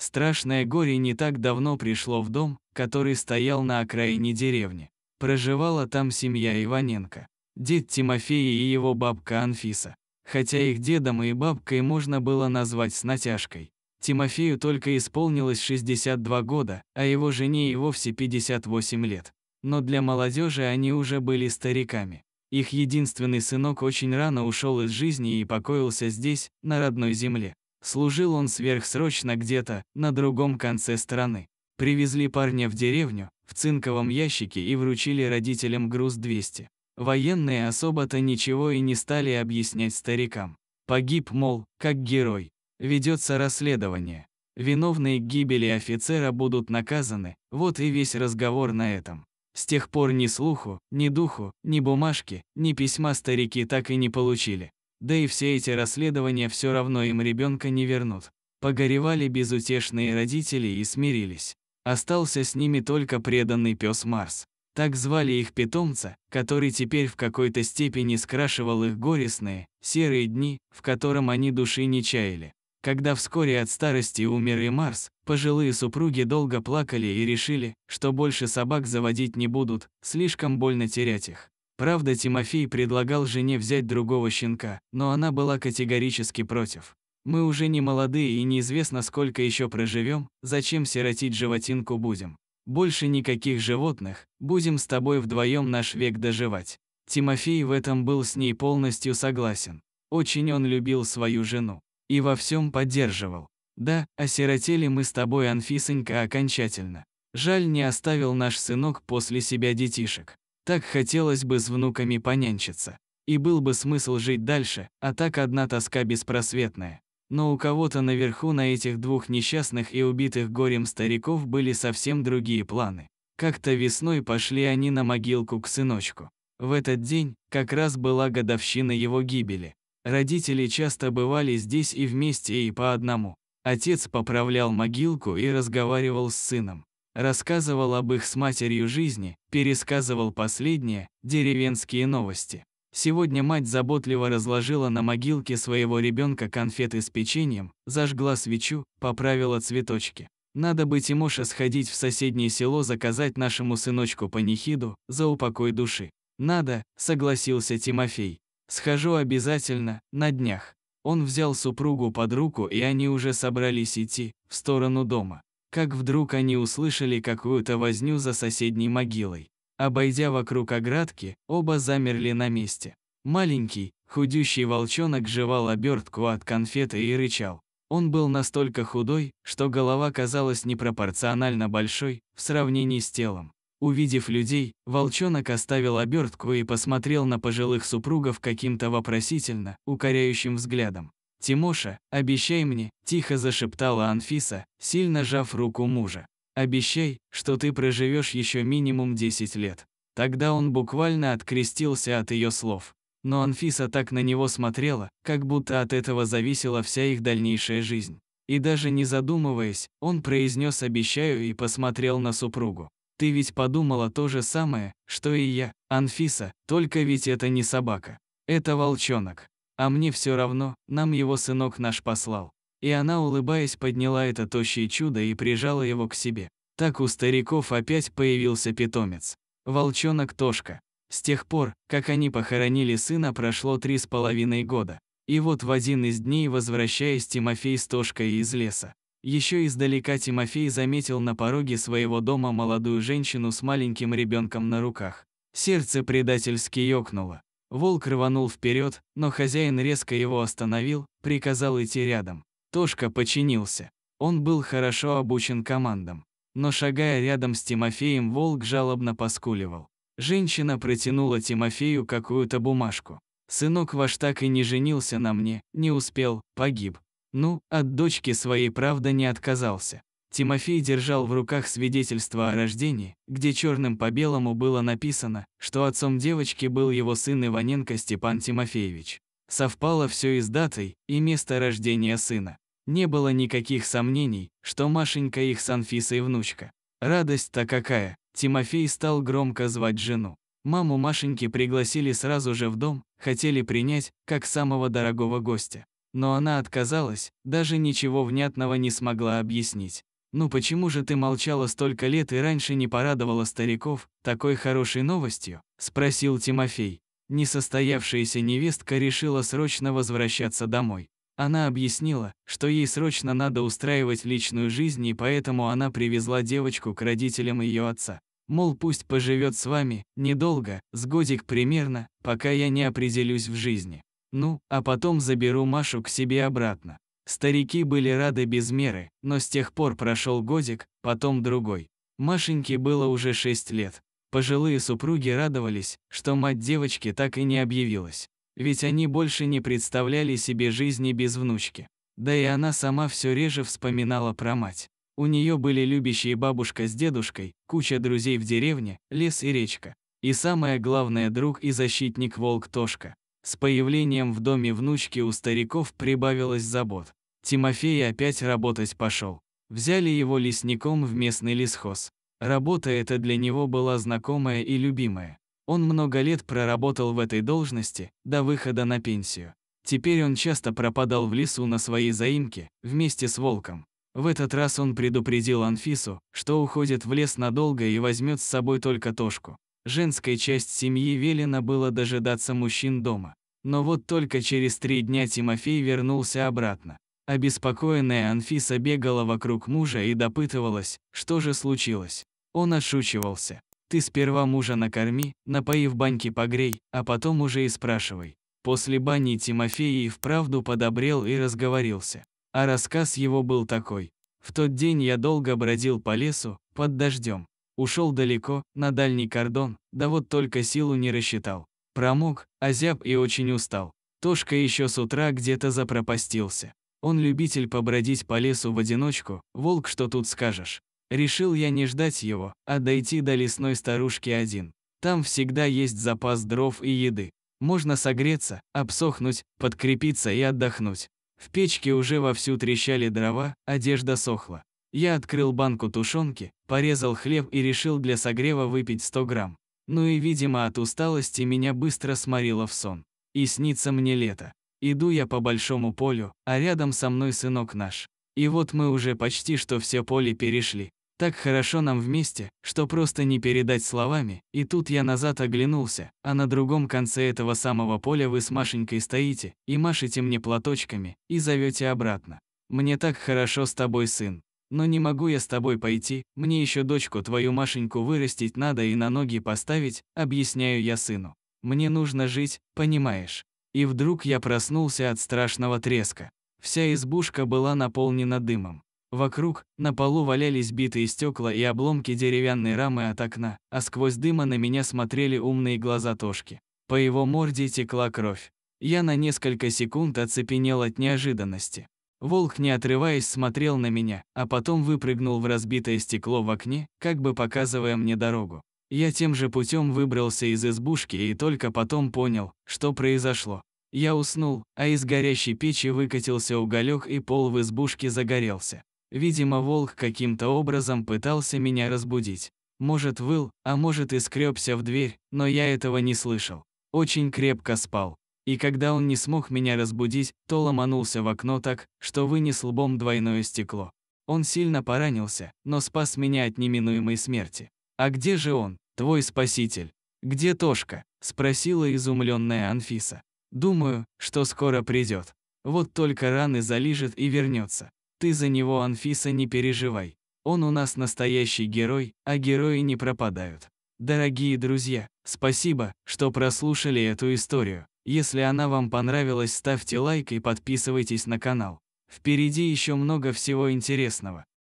Страшное горе не так давно пришло в дом, который стоял на окраине деревни. Проживала там семья Иваненко. Дед Тимофей и его бабка Анфиса. Хотя их дедом и бабкой можно было назвать с натяжкой. Тимофею только исполнилось 62 года, а его жене и вовсе 58 лет. Но для молодежи они уже были стариками. Их единственный сынок очень рано ушел из жизни и покоился здесь, на родной земле. Служил он сверхсрочно где-то, на другом конце страны. Привезли парня в деревню, в цинковом ящике и вручили родителям груз 200. Военные особо-то ничего и не стали объяснять старикам. Погиб, мол, как герой. Ведется расследование. Виновные к гибели офицера будут наказаны, вот и весь разговор на этом. С тех пор ни слуху, ни духу, ни бумажки, ни письма старики так и не получили. Да и все эти расследования все равно им ребенка не вернут. Погоревали безутешные родители и смирились. Остался с ними только преданный пес Марс. Так звали их питомца, который теперь в какой-то степени скрашивал их горестные, серые дни, в котором они души не чаяли. Когда вскоре от старости умер и Марс, пожилые супруги долго плакали и решили, что больше собак заводить не будут, слишком больно терять их. Правда, Тимофей предлагал жене взять другого щенка, но она была категорически против. Мы уже не молодые и неизвестно, сколько еще проживем, зачем сиротить животинку будем. Больше никаких животных, будем с тобой вдвоем наш век доживать. Тимофей в этом был с ней полностью согласен. Очень он любил свою жену. И во всем поддерживал. Да, осиротели мы с тобой, Анфисонька, окончательно. Жаль, не оставил наш сынок после себя детишек. Так хотелось бы с внуками понянчиться. И был бы смысл жить дальше, а так одна тоска беспросветная. Но у кого-то наверху на этих двух несчастных и убитых горем стариков были совсем другие планы. Как-то весной пошли они на могилку к сыночку. В этот день как раз была годовщина его гибели. Родители часто бывали здесь и вместе, и по одному. Отец поправлял могилку и разговаривал с сыном рассказывал об их с матерью жизни, пересказывал последние, деревенские новости. Сегодня мать заботливо разложила на могилке своего ребенка конфеты с печеньем, зажгла свечу, поправила цветочки. Надо бы Тимоша сходить в соседнее село заказать нашему сыночку панихиду за упокой души. Надо, согласился Тимофей. Схожу обязательно, на днях. Он взял супругу под руку, и они уже собрались идти в сторону дома как вдруг они услышали какую-то возню за соседней могилой. Обойдя вокруг оградки, оба замерли на месте. Маленький, худющий волчонок жевал обертку от конфеты и рычал. Он был настолько худой, что голова казалась непропорционально большой в сравнении с телом. Увидев людей, волчонок оставил обертку и посмотрел на пожилых супругов каким-то вопросительно, укоряющим взглядом. «Тимоша, обещай мне», – тихо зашептала Анфиса, сильно жав руку мужа. «Обещай, что ты проживешь еще минимум 10 лет». Тогда он буквально открестился от ее слов. Но Анфиса так на него смотрела, как будто от этого зависела вся их дальнейшая жизнь. И даже не задумываясь, он произнес «обещаю» и посмотрел на супругу. «Ты ведь подумала то же самое, что и я, Анфиса, только ведь это не собака. Это волчонок». А мне все равно, нам его сынок наш послал. И она, улыбаясь, подняла это тощее чудо и прижала его к себе. Так у стариков опять появился питомец. Волчонок Тошка. С тех пор, как они похоронили сына, прошло три с половиной года. И вот в один из дней, возвращаясь Тимофей с Тошкой из леса, еще издалека Тимофей заметил на пороге своего дома молодую женщину с маленьким ребенком на руках. Сердце предательски ёкнуло. Волк рванул вперед, но хозяин резко его остановил, приказал идти рядом. Тошка подчинился. Он был хорошо обучен командам. Но шагая рядом с Тимофеем, волк жалобно поскуливал. Женщина протянула Тимофею какую-то бумажку. «Сынок ваш так и не женился на мне, не успел, погиб. Ну, от дочки своей правда не отказался. Тимофей держал в руках свидетельство о рождении, где черным по белому было написано, что отцом девочки был его сын Иваненко Степан Тимофеевич. Совпало все и с датой, и место рождения сына. Не было никаких сомнений, что Машенька их с Анфисой внучка. Радость-то какая! Тимофей стал громко звать жену. Маму Машеньки пригласили сразу же в дом, хотели принять, как самого дорогого гостя. Но она отказалась, даже ничего внятного не смогла объяснить. Ну почему же ты молчала столько лет и раньше не порадовала стариков такой хорошей новостью? спросил Тимофей. Несостоявшаяся невестка решила срочно возвращаться домой. Она объяснила, что ей срочно надо устраивать личную жизнь, и поэтому она привезла девочку к родителям ее отца. Мол, пусть поживет с вами недолго, с годик примерно, пока я не определюсь в жизни. Ну, а потом заберу Машу к себе обратно. Старики были рады без меры, но с тех пор прошел годик, потом другой. Машеньке было уже шесть лет. Пожилые супруги радовались, что мать девочки так и не объявилась. Ведь они больше не представляли себе жизни без внучки. Да и она сама все реже вспоминала про мать. У нее были любящие бабушка с дедушкой, куча друзей в деревне, лес и речка. И самое главное, друг и защитник волк Тошка. С появлением в доме внучки у стариков прибавилось забот. Тимофей опять работать пошел. Взяли его лесником в местный лесхоз. Работа эта для него была знакомая и любимая. Он много лет проработал в этой должности, до выхода на пенсию. Теперь он часто пропадал в лесу на своей заимке, вместе с волком. В этот раз он предупредил Анфису, что уходит в лес надолго и возьмет с собой только Тошку. Женской часть семьи велено было дожидаться мужчин дома. Но вот только через три дня Тимофей вернулся обратно. Обеспокоенная Анфиса бегала вокруг мужа и допытывалась, что же случилось. Он отшучивался. «Ты сперва мужа накорми, напои в баньке погрей, а потом уже и спрашивай». После бани Тимофей и вправду подобрел и разговорился. А рассказ его был такой. «В тот день я долго бродил по лесу, под дождем. Ушел далеко, на дальний кордон, да вот только силу не рассчитал. Промок, озяб и очень устал. Тошка еще с утра где-то запропастился. Он любитель побродить по лесу в одиночку, волк, что тут скажешь. Решил я не ждать его, а дойти до лесной старушки один. Там всегда есть запас дров и еды. Можно согреться, обсохнуть, подкрепиться и отдохнуть. В печке уже вовсю трещали дрова, одежда сохла. Я открыл банку тушенки, порезал хлеб и решил для согрева выпить 100 грамм. Ну и, видимо, от усталости меня быстро сморило в сон. И снится мне лето. Иду я по большому полю, а рядом со мной сынок наш. И вот мы уже почти что все поле перешли. Так хорошо нам вместе, что просто не передать словами. И тут я назад оглянулся, а на другом конце этого самого поля вы с Машенькой стоите и машете мне платочками и зовете обратно. Мне так хорошо с тобой, сын. Но не могу я с тобой пойти, мне еще дочку твою Машеньку вырастить надо и на ноги поставить, объясняю я сыну. Мне нужно жить, понимаешь? И вдруг я проснулся от страшного треска. Вся избушка была наполнена дымом. Вокруг, на полу валялись битые стекла и обломки деревянной рамы от окна, а сквозь дыма на меня смотрели умные глаза Тошки. По его морде текла кровь. Я на несколько секунд оцепенел от неожиданности. Волк, не отрываясь, смотрел на меня, а потом выпрыгнул в разбитое стекло в окне, как бы показывая мне дорогу. Я тем же путем выбрался из избушки и только потом понял, что произошло. Я уснул, а из горящей печи выкатился уголек и пол в избушке загорелся. Видимо, волк каким-то образом пытался меня разбудить. Может, выл, а может и скрёбся в дверь, но я этого не слышал. Очень крепко спал. И когда он не смог меня разбудить, то ломанулся в окно так, что вынес лбом двойное стекло. Он сильно поранился, но спас меня от неминуемой смерти. «А где же он, твой спаситель? Где Тошка?» – спросила изумленная Анфиса. Думаю, что скоро придет. Вот только раны залижет и вернется. Ты за него, Анфиса, не переживай. Он у нас настоящий герой, а герои не пропадают. Дорогие друзья, спасибо, что прослушали эту историю. Если она вам понравилась, ставьте лайк и подписывайтесь на канал. Впереди еще много всего интересного.